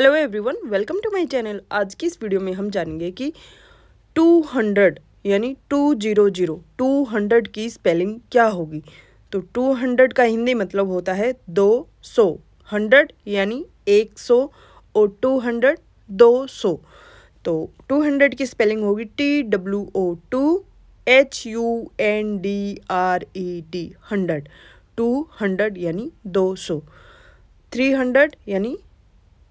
hello everyone welcome to my channel आज की इस वीडियो में हम जानेंगे कि 200 यानी 200 200 की स्पेलिंग क्या होगी तो 200 का हिंदी मतलब होता है दो सौ हंड्रेड यानी एक और 200 दो तो 200 की स्पेलिंग होगी T W O two H U N D R E T hundred two hundred यानी दो सौ थ्री हंड्रेड यानी